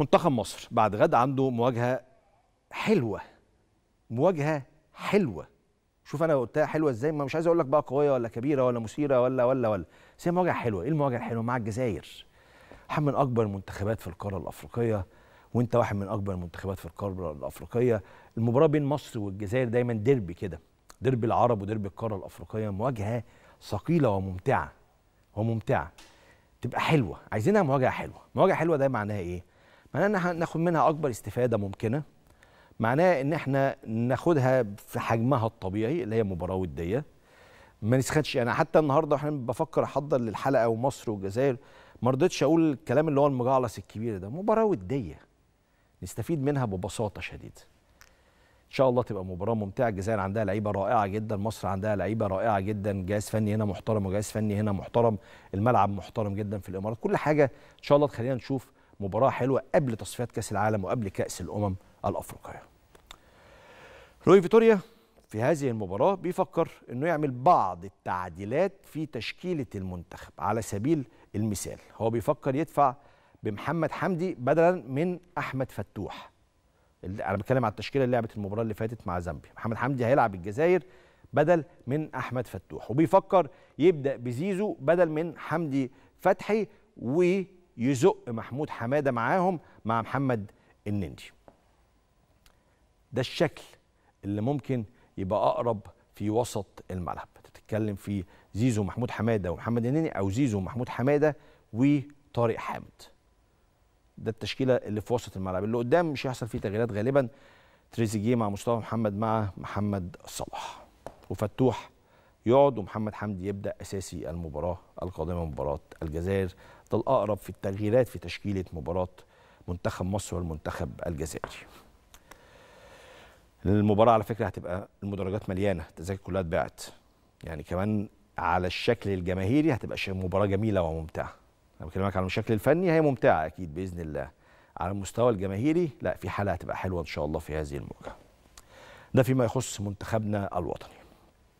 منتخب مصر بعد غد عنده مواجهه حلوه مواجهه حلوه شوف انا قلتها حلوه ازاي ما مش عايز اقول لك بقى قويه ولا كبيره ولا مثيره ولا ولا ولا بس هي مواجهه حلوه ايه المواجهه الحلوه مع الجزائر واحد من اكبر المنتخبات في القاره الافريقيه وانت واحد من اكبر المنتخبات في القاره الافريقيه المباراه بين مصر والجزائر دايما ديربي كده ديربي العرب وديربي القاره الافريقيه مواجهه ثقيله وممتعه وممتعه تبقى حلوه عايزينها مواجهه حلوه مواجهه حلوه ده معناها ايه معناه ان احنا ناخد منها اكبر استفاده ممكنه معناه ان احنا ناخدها في حجمها الطبيعي اللي هي مباراه وديه ما نسخدش انا حتى النهارده واحنا بفكر احضر للحلقه ومصر والجزائر ما رضيتش اقول الكلام اللي هو المجعلص الكبير ده مباراه وديه نستفيد منها ببساطه شديده ان شاء الله تبقى مباراه ممتعه الجزائر عندها لعيبه رائعه جدا مصر عندها لعيبه رائعه جدا جهاز فني هنا محترم وجهاز فني هنا محترم الملعب محترم جدا في الامارات كل حاجه ان شاء الله تخلينا نشوف مباراه حلوه قبل تصفيات كاس العالم وقبل كاس الامم الافريقيه روي فيتوريا في هذه المباراه بيفكر انه يعمل بعض التعديلات في تشكيله المنتخب على سبيل المثال هو بيفكر يدفع بمحمد حمدي بدلا من احمد فتوح انا بتكلم على التشكيله اللي لعبت المباراه اللي فاتت مع زامبيا محمد حمدي هيلعب الجزائر بدل من احمد فتوح وبيفكر يبدا بزيزو بدل من حمدي فتحي و يزق محمود حماده معاهم مع محمد النندي ده الشكل اللي ممكن يبقى اقرب في وسط الملعب تتكلم في زيزو محمود حماده ومحمد النني او زيزو محمود حماده وطارق حامد ده التشكيله اللي في وسط الملعب اللي قدام مش هيحصل فيه تغييرات غالبا تريزيجيه مع مصطفى محمد مع محمد صلاح وفتوح يقعد ومحمد حمدي يبدا اساسي المباراه القادمه مباراه الجزائر ده الاقرب في التغييرات في تشكيله مباراه منتخب مصر والمنتخب الجزائري. المباراه على فكره هتبقى المدرجات مليانه التذاكر كلها اتباعت يعني كمان على الشكل الجماهيري هتبقى مباراه جميله وممتعه. انا بكلمك على الشكل الفني هي ممتعه اكيد باذن الله. على المستوى الجماهيري لا في حاله هتبقى حلوه ان شاء الله في هذه المواجهه. ده فيما يخص منتخبنا الوطني.